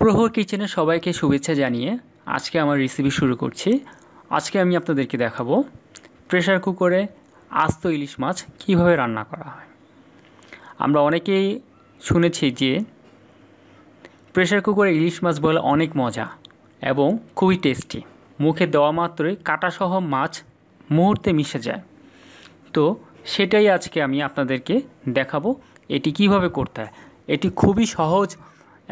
প্রহর কিচেনে সবাইকে শুভেচ্ছা জানিয়ে আজকে আমার রেসিপি শুরু করছি আজকে আমি আপনাদেরকে দেখাবো প্রেশার কুকারে আস্ত ইলিশ মাছ কিভাবে রান্না করা হয় আমরা অনেকেই শুনেছি যে প্রেশার কুকারে ইলিশ মাছ বলে অনেক মজা এবং খুবই টেস্টি মুখে দেওয়া মাত্রই কাটাসহ মাছ মুহূর্তে মিশে যায় তো সেটাই আজকে আমি আপনাদেরকে দেখাবো এটি কিভাবে করতে হয় এটি খুবই সহজ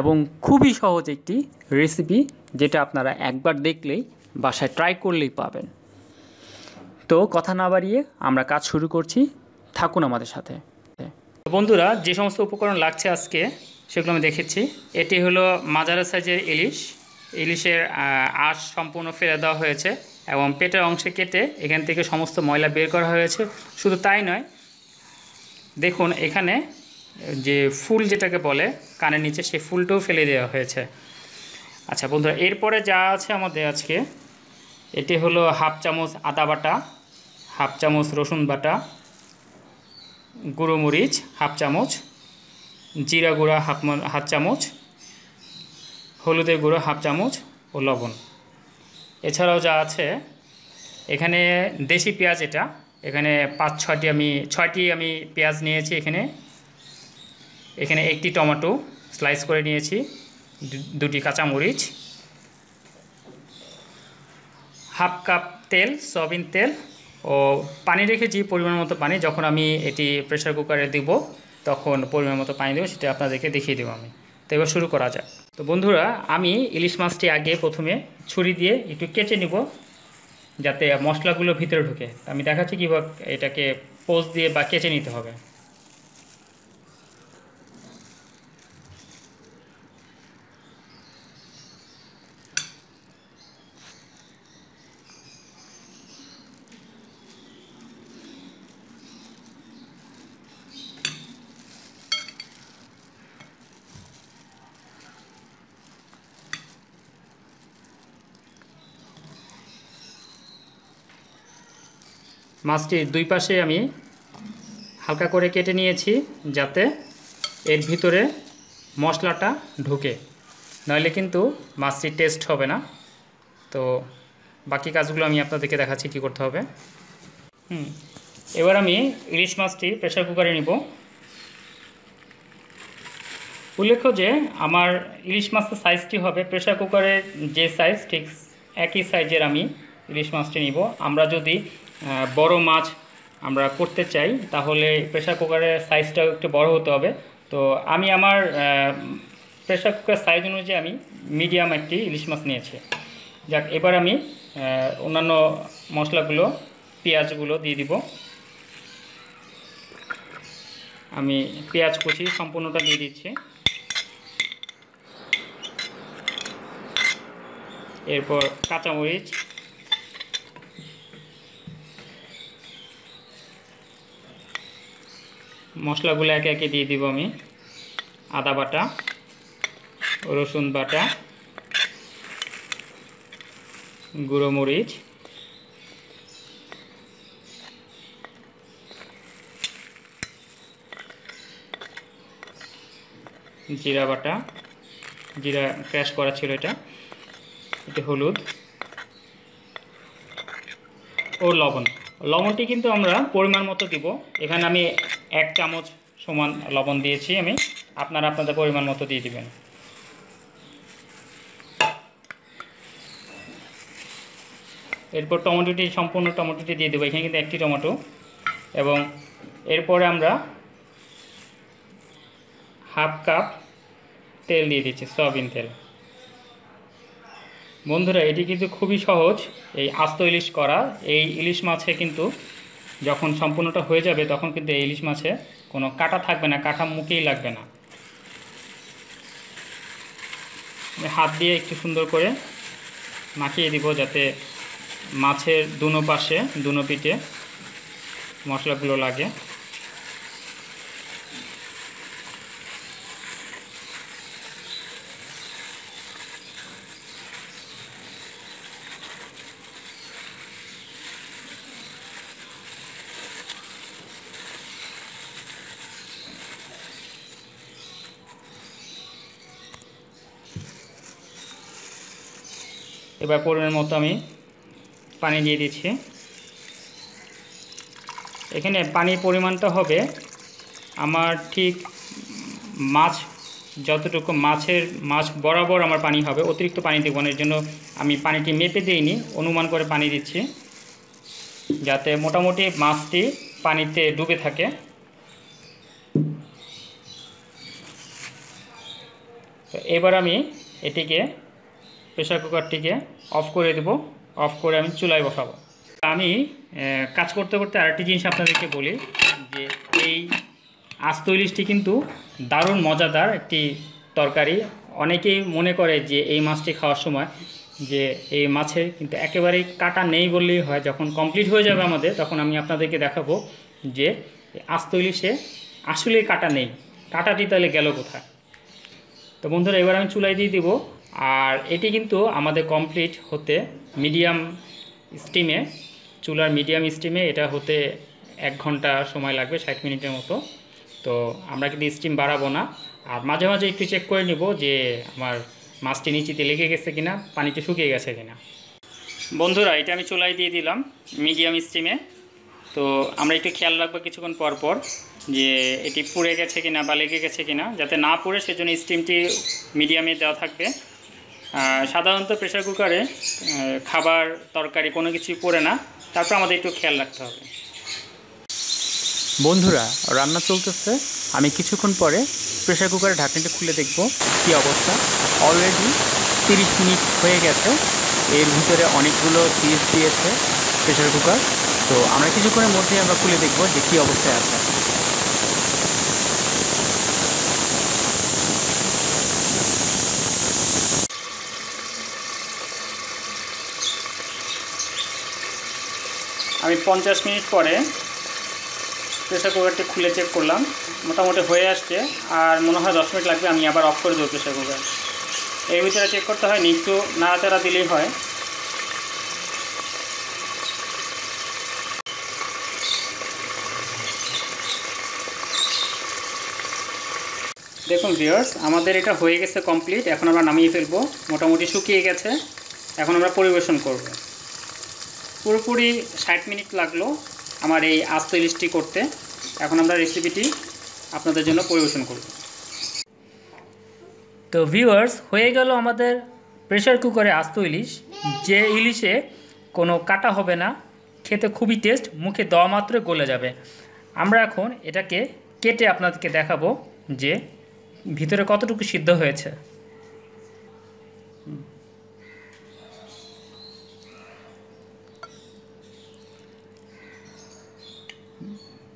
এবং খুবই সহজ একটি রেসিপি যেটা আপনারা একবার দেখলেই বাসায় ট্রাই করলেই পাবেন তো কথা না বাড়িয়ে আমরা কাজ শুরু করছি থাকুন আমাদের সাথে বন্ধুরা যে সমস্ত উপকরণ লাগছে আজকে সেগুলো আমি দেখেছি এটি হলো মাজারা সাইজের ইলিশ ইলিশের আঁশ সম্পূর্ণ ফেলে দেওয়া হয়েছে এবং পেটের অংশে কেটে এখান থেকে সমস্ত ময়লা বের করা হয়েছে শুধু তাই নয় দেখুন এখানে যে ফুল যেটাকে বলে কানের নিচে সেই ফুলটাও ফেলে দেওয়া হয়েছে আচ্ছা বন্ধুরা এরপরে যা আছে আমাদের আজকে এটি হলো হাফ চামচ আদা বাটা হাফ চামচ রসুন বাটা গুঁড়ো মরিচ হাফ চামচ জিরা গুঁড়া হাফ হাফ চামচ হলুদের গুঁড়ো হাফ চামচ ও লবণ এছাড়াও যা আছে এখানে দেশি পেঁয়াজ এটা এখানে পাঁচ ছয়টি আমি ছয়টি আমি পেঁয়াজ নিয়েছি এখানে এখানে একটি টমেটো স্লাইস করে নিয়েছি দুটি কাঁচামরিচ হাফ কাপ তেল সয়াবিন তেল ও পানি রেখেছি পরিমাণ মতো পানি যখন আমি এটি প্রেশার কুকারে দিব তখন পরিমাণ মতো পানি দেবো সেটা আপনাদেরকে দেখিয়ে দেবো আমি তো এবার শুরু করা যাক তো বন্ধুরা আমি ইলিশ মাছটি আগে প্রথমে ছুরি দিয়ে একটু কেচে নিব যাতে মশলাগুলো ভিতরে ঢুকে আমি দেখাচ্ছি কীভাবে এটাকে পোজ দিয়ে বা কেচে নিতে হবে মাছটির দুই পাশে আমি হালকা করে কেটে নিয়েছি যাতে এর ভিতরে মশলাটা ঢুকে নইলে কিন্তু মাছটির টেস্ট হবে না তো বাকি কাজগুলো আমি আপনাদেরকে দেখাচ্ছি কি করতে হবে হুম এবার আমি ইলিশ মাছটি প্রেশার কুকারে নিব উল্লেখ্য যে আমার ইলিশ মাছের সাইজটি হবে প্রেশার কুকারের যে সাইজ ঠিক একই সাইজের আমি ইলিশ মাছটি নিব আমরা যদি বড় মাছ আমরা করতে চাই তাহলে প্রেশার কুকারের সাইজটাও একটু বড় হতে হবে তো আমি আমার প্রেশার কুকার সাইজ অনুযায়ী আমি মিডিয়াম একটি ইলিশ মাছ নিয়েছি যাক এবার আমি অন্যান্য মশলাগুলো পেঁয়াজগুলো দিয়ে দিব আমি পেঁয়াজ কুচি সম্পূর্ণটা দিয়ে দিচ্ছি এরপর কাঁচামরিচ মশলাগুলো একে একে দিয়ে দিব আমি আদা বাটা রসুন বাটা গুঁড়ো মরিচ জিরা বাটা জিরা ক্র্যাশ করা ছিল এটা এটা হলুদ ও লবণ লবণটি কিন্তু আমরা পরিমাণ মতো দিব এখানে আমি এক চামচ সমান লবণ দিয়েছি আমি আপনারা আপনাদের পরিমাণ মতো দিয়ে দিবেন এরপর টমেটোটি সম্পূর্ণ টমেটোটি দিয়ে দেবো এখানে কিন্তু একটি টমেটো এবং এরপরে আমরা হাফ কাপ তেল দিয়ে দিচ্ছি সয়াবিন তেল বন্ধুরা এটি কিন্তু খুবই সহজ এই আস্ত ইলিশ করা এই ইলিশ মাছে কিন্তু যখন সম্পূর্ণটা হয়ে যাবে তখন কিন্তু এই ইলিশ মাছে কোনো কাটা থাকবে না কাটা মুখেই লাগবে না হাত দিয়ে একটু সুন্দর করে মাখিয়ে দিব যাতে মাছের দুনো পাশে দুনো পিঠে মশলাগুলো লাগে এবার পরিমাণ মতো আমি পানি দিয়ে দিচ্ছি এখানে পানির পরিমাণটা হবে আমার ঠিক মাছ যতটুকু মাছের মাছ বরাবর আমার পানি হবে অতিরিক্ত পানি দেবো এর জন্য আমি পানিটি মেপে দিইনি অনুমান করে পানি দিচ্ছি যাতে মোটামুটি মাছটি পানিতে ডুবে থাকে এবার আমি এটিকে প্রেশার কুকারটিকে অফ করে দেব অফ করে আমি চুলায় বসাবো আমি কাজ করতে করতে আরেকটি জিনিস আপনাদেরকে বলি যে এই আস্ত ইলিশটি কিন্তু দারুণ মজাদার একটি তরকারি অনেকেই মনে করে যে এই মাছটি খাওয়ার সময় যে এই মাছের কিন্তু একেবারেই কাটা নেই বললেই হয় যখন কমপ্লিট হয়ে যাবে আমাদের তখন আমি আপনাদেরকে দেখাবো যে আস্ত ইলিশে আসলেই কাটা নেই কাটাটি তাহলে গেল কোথায় তো বন্ধুরা এবার আমি চুলাই দিয়ে দেবো আর এটি কিন্তু আমাদের কমপ্লিট হতে মিডিয়াম স্টিমে চুলার মিডিয়াম স্টিমে এটা হতে এক ঘন্টা সময় লাগবে ষাট মিনিটের মতো তো আমরা কিন্তু স্টিম বাড়াবো না আর মাঝে মাঝে একটু চেক করে নিব যে আমার মাছটি নিচিতে লেগে গেছে কিনা পানিটি শুকিয়ে গেছে কিনা বন্ধুরা এটা আমি চুলাই দিয়ে দিলাম মিডিয়াম স্টিমে তো আমরা একটু খেয়াল রাখবো কিছুক্ষণ পর পর যে এটি পুড়ে গেছে কিনা বা লেগে গেছে কিনা যাতে না পুড়ে সেজন্য স্টিমটি মিডিয়ামে দেওয়া থাকবে সাধারণত প্রেশার কুকারে খাবার তরকারি কোনো কিছু পড়ে না তারপর আমাদের একটু খেয়াল রাখতে হবে বন্ধুরা রান্না চলতেছে আমি কিছুক্ষণ পরে প্রেশার কুকারের ঢাকনাটা খুলে দেখব কি অবস্থা অলরেডি তিরিশ মিনিট হয়ে গেছে এর ভিতরে অনেকগুলো পিস দিয়েছে প্রেশার কুকার তো আমরা কিছুক্ষণের মধ্যেই আমরা খুলে দেখব যে কী অবস্থায় আছে আমি পঞ্চাশ মিনিট পরে প্রেশার কুকারটি খুলে চেক করলাম মোটামুটি হয়ে আসছে আর মনে হয় দশ মিনিট লাগবে আমি আবার অফ করে দেবো প্রেশার কুকার এর ভিতরে চেক করতে হয়নি একটু নাড়াচাড়া দিলেই হয় দেখুন ভিওর্স আমাদের এটা হয়ে গেছে কমপ্লিট এখন আমরা নামিয়ে ফেলবো মোটামুটি শুকিয়ে গেছে এখন আমরা পরিবেশন করবো পুরোপুরি ষাট মিনিট লাগলো আমার এই আস্ত ইলিশটি করতে এখন আমরা রেসিপিটি আপনাদের জন্য পরিবেশন করব তো ভিউয়ার্স হয়ে গেল আমাদের প্রেশার কুকারে আস্ত ইলিশ যে ইলিশে কোনো কাটা হবে না খেতে খুবই টেস্ট মুখে দেওয়া মাত্র গলে যাবে আমরা এখন এটাকে কেটে আপনাদেরকে দেখাবো যে ভিতরে কতটুকু সিদ্ধ হয়েছে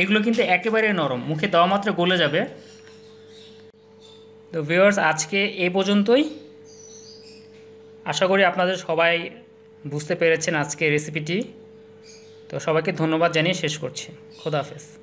এগুলো কিন্তু একেবারে নরম মুখে দেওয়া মাত্র গলে যাবে তো ভিওয়ার্স আজকে এ পর্যন্তই আশা করি আপনাদের সবাই বুঝতে পেরেছেন আজকে রেসিপিটি তো সবাইকে ধন্যবাদ জানিয়ে শেষ করছি খোদা হাফেজ